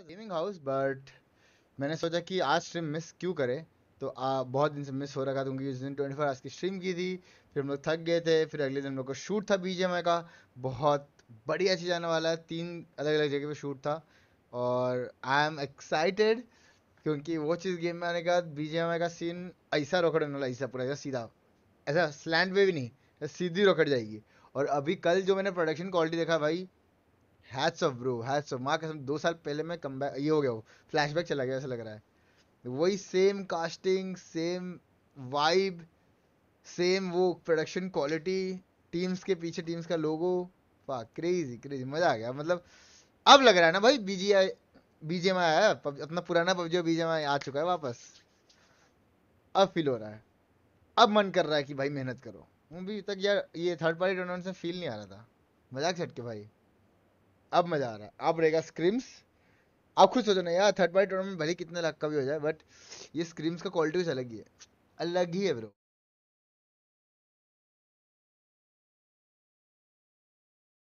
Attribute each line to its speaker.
Speaker 1: gaming house but मैंने सोचा कि आज स्ट्रीम मिस क्यों करें तो आ, बहुत दिन से मिस हो रखा था क्योंकि उस दिन ट्वेंटी फोर आवर्स की स्ट्रीम की थी फिर हम लोग थक गए थे फिर अगले दिन हम लोग को शूट था बी का बहुत बढ़िया चीज़ आने वाला है तीन अलग अलग जगह पे शूट था और आई एम एक्साइटेड क्योंकि वो चीज़ गेम में आने का बी का सीन ऐसा रोकड़ वाला ऐसा पूरा ऐसा सीधा ऐसा स्लैंड वे भी नहीं सीधी रोकड़ जाएगी और अभी कल जो मैंने प्रोडक्शन क्वालिटी देखा भाई hats off bro hats off माँ कसम दो साल पहले मैं कम ये हो गया हो फ्लैशबैक चला गया ऐसा लग रहा है वही same casting same vibe same वो प्रोडक्शन क्वालिटी टीम्स के पीछे टीम्स का लोगो वाह क्रेजी क्रेजी मज़ा आ गया मतलब अब लग रहा है ना भाई बी बीजेम आया है अपना पुराना पबजी बी जी आ चुका है वापस अब फील हो रहा है अब मन कर रहा है कि भाई मेहनत करो भी तक यार ये थर्ड पार्टी टूर्नामेंट से फील नहीं आ रहा था मजाक छटके भाई अब मज़ा आ रहा है अब रहेगा स्क्रीम्स आप खुद सोचो ना यार थर्ड पार्टी टूर्नामेंट भले कितने लाख का भी हो जाए बट ये स्क्रीम्स का क्वालिटी कुछ अलग ही है अलग ही है ब्रो